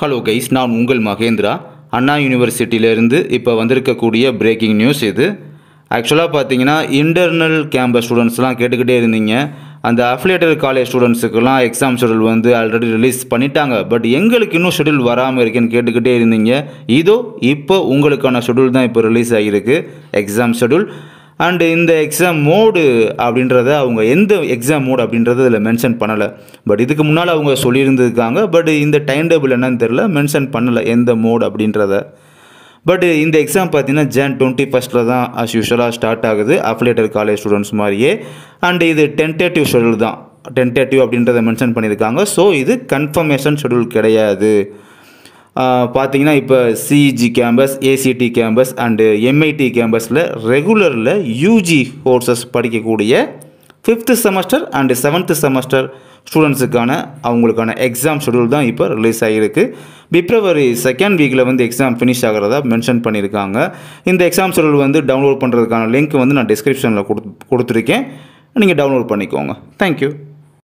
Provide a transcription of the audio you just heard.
hello guys நான் உங்கள் மகேந்திரா அண்ணா யூனிவர்சிட்டியிலேருந்து இப்போ வந்திருக்கக்கூடிய பிரேக்கிங் நியூஸ் இது ஆக்சுவலாக பார்த்தீங்கன்னா இன்டர்னல் கேம்பஸ் ஸ்டூடெண்ட்ஸ்லாம் கேட்டுக்கிட்டே இருந்தீங்க அந்த அஃபிலேட்டட் காலேஜ் ஸ்டூடெண்ட்ஸுக்கெல்லாம் எக்ஸாம் ஷெடியூல் வந்து ஆல்ரெடி ரிலீஸ் பண்ணிட்டாங்க பட் எங்களுக்கு இன்னும் ஷெடியூல் வராமல் இருக்குன்னு கேட்டுக்கிட்டே இருந்தீங்க இதோ இப்போ உங்களுக்கான ஷெடியூல் தான் இப்போ ரிலீஸ் ஆகியிருக்கு எக்ஸாம் ஷெடியூல் அண்டு இந்த எக்ஸாம் மோடு அப்படின்றத அவங்க எந்த எக்ஸாம் மோடு அப்படின்றத இதில் மென்ஷன் பண்ணலை பட் இதுக்கு முன்னால் அவங்க சொல்லியிருந்துருக்காங்க பட் இந்த டைம் டேபிள் என்னன்னு தெரில மென்ஷன் பண்ணலை எந்த மோடு அப்படின்றத பட் இந்த எக்ஸாம் பார்த்தீங்கன்னா ஜேன் டுவெண்ட்டி ஃபஸ்ட்டில் தான் அஸ் யூஷுவலாக ஸ்டார்ட் ஆகுது அஃபிலேட்டட் காலேஜ் ஸ்டூடெண்ட்ஸ் மாதிரியே அண்டு இது டென்டேட்டிவ் ஷெடியூல் தான் டென்டேட்டிவ் அப்படின்றத மென்ஷன் பண்ணியிருக்காங்க ஸோ இது கன்ஃபர்மேஷன் ஷெடியூல் கிடையாது பார்த்தீங்கன்னா இப்போ CG campus ACT campus and MIT கேம்பஸில் ரெகுலரில் யூஜி கோர்சஸ் படிக்கக்கூடிய fifth semester and seventh semester ஸ்டூடெண்ட்ஸுக்கான அவங்களுக்கான எக்ஸாம் ஷெடியூல் தான் இப்போ ரிலீஸ் ஆகியிருக்கு பிப்ரவரி செகண்ட் வீக்கில் வந்து எக்ஸாம் ஃபினிஷ் ஆகிறதா மென்ஷன் பண்ணியிருக்காங்க இந்த எக்ஸாம் ஷெடியூல் வந்து டவுன்லோட் பண்ணுறதுக்கான லிங்க் வந்து நான் டிஸ்கிரிப்ஷனில் கொடு கொடுத்துருக்கேன் நீங்கள் டவுன்லோட் பண்ணிக்கோங்க தேங்க்யூ